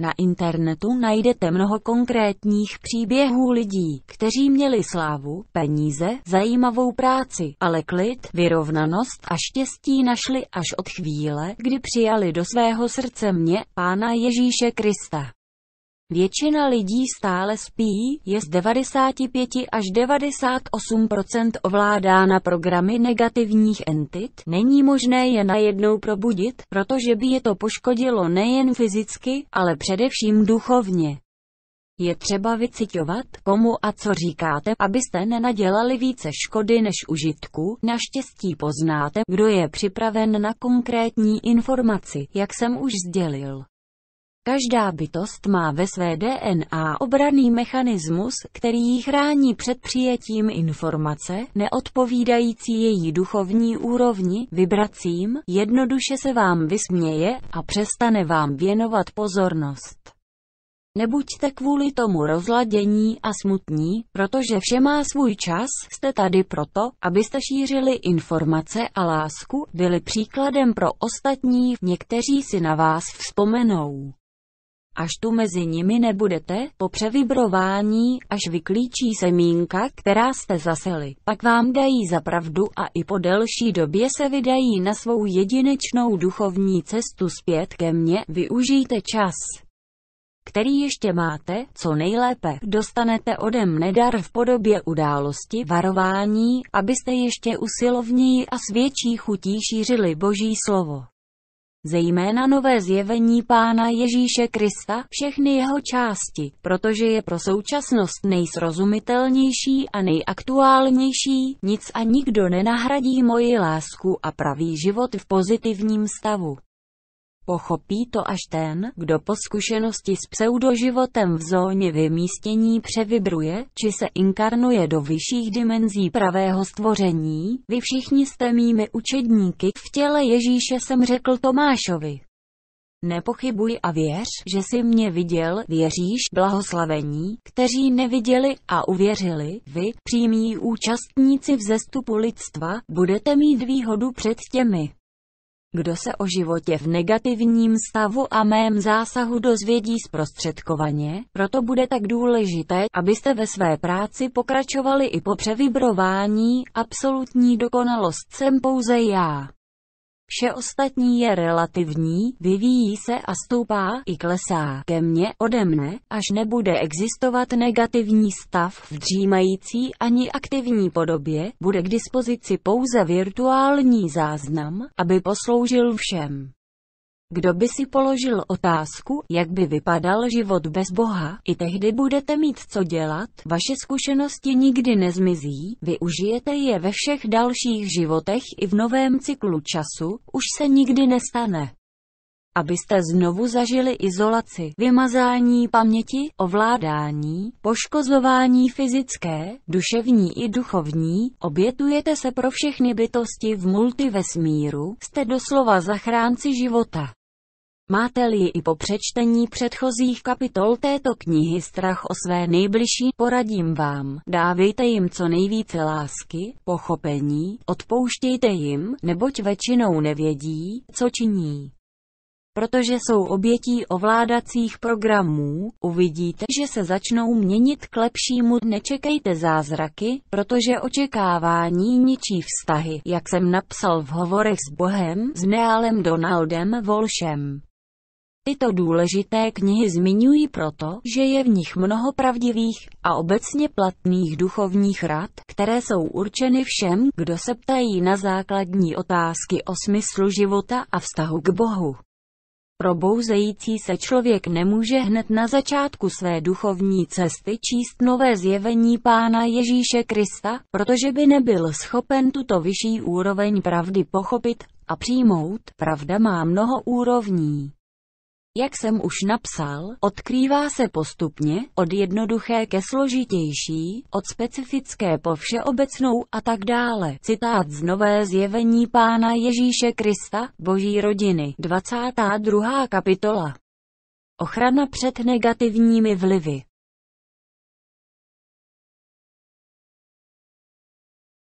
Na internetu najdete mnoho konkrétních příběhů lidí, kteří měli slávu, peníze, zajímavou práci, ale klid, vyrovnanost a štěstí našli až od chvíle, kdy přijali do svého srdce mě, Pána Ježíše Krista. Většina lidí stále spí, je z 95 až 98% ovládána programy negativních entit, není možné je najednou probudit, protože by je to poškodilo nejen fyzicky, ale především duchovně. Je třeba vycitovat, komu a co říkáte, abyste nenadělali více škody než užitku. Naštěstí poznáte, kdo je připraven na konkrétní informaci, jak jsem už sdělil. Každá bytost má ve své DNA obraný mechanismus, který ji chrání před přijetím informace, neodpovídající její duchovní úrovni, vibracím, jednoduše se vám vysměje a přestane vám věnovat pozornost. Nebuďte kvůli tomu rozladění a smutní, protože vše má svůj čas, jste tady proto, abyste šířili informace a lásku, byli příkladem pro ostatní, někteří si na vás vzpomenou. Až tu mezi nimi nebudete, po převibrování, až vyklíčí semínka, která jste zaseli, pak vám dají za pravdu a i po delší době se vydají na svou jedinečnou duchovní cestu zpět ke mně, využijte čas který ještě máte, co nejlépe dostanete ode mne dar v podobě události, varování, abyste ještě usilovněji a s větší chutí šířili Boží slovo zejména nové zjevení Pána Ježíše Krista, všechny jeho části, protože je pro současnost nejsrozumitelnější a nejaktuálnější, nic a nikdo nenahradí moji lásku a pravý život v pozitivním stavu. Pochopí to až ten, kdo po zkušenosti s pseudoživotem v zóně vymístění převibruje, či se inkarnuje do vyšších dimenzí pravého stvoření. Vy všichni jste mými učedníky, v těle Ježíše jsem řekl Tomášovi. Nepochybuj a věř, že jsi mě viděl, věříš, blahoslavení, kteří neviděli a uvěřili, vy, přímí účastníci vzestupu lidstva, budete mít výhodu před těmi, kdo se o životě v negativním stavu a mém zásahu dozvědí zprostředkovaně, proto bude tak důležité, abyste ve své práci pokračovali i po převibrování, absolutní dokonalost jsem pouze já. Vše ostatní je relativní, vyvíjí se a stoupá i klesá ke mně, ode mne, až nebude existovat negativní stav v dřímající ani aktivní podobě, bude k dispozici pouze virtuální záznam, aby posloužil všem. Kdo by si položil otázku, jak by vypadal život bez Boha, i tehdy budete mít co dělat, vaše zkušenosti nikdy nezmizí, využijete je ve všech dalších životech i v novém cyklu času, už se nikdy nestane abyste znovu zažili izolaci, vymazání paměti, ovládání, poškozování fyzické, duševní i duchovní, obětujete se pro všechny bytosti v multivesmíru, jste doslova zachránci života. Máte-li i po přečtení předchozích kapitol této knihy strach o své nejbližší, poradím vám, dávejte jim co nejvíce lásky, pochopení, odpouštějte jim, neboť většinou nevědí, co činí. Protože jsou obětí ovládacích programů, uvidíte, že se začnou měnit k lepšímu. Nečekejte zázraky, protože očekávání ničí vztahy, jak jsem napsal v hovorech s Bohem, s Nealem Donaldem Volšem. Tyto důležité knihy zmiňují proto, že je v nich mnoho pravdivých a obecně platných duchovních rad, které jsou určeny všem, kdo se ptají na základní otázky o smyslu života a vztahu k Bohu. Probouzející se člověk nemůže hned na začátku své duchovní cesty číst nové zjevení Pána Ježíše Krista, protože by nebyl schopen tuto vyšší úroveň pravdy pochopit a přijmout. Pravda má mnoho úrovní jak jsem už napsal, odkrývá se postupně, od jednoduché ke složitější, od specifické po všeobecnou a tak dále. Citát z Nové zjevení Pána Ježíše Krista, Boží rodiny, 22. kapitola. Ochrana před negativními vlivy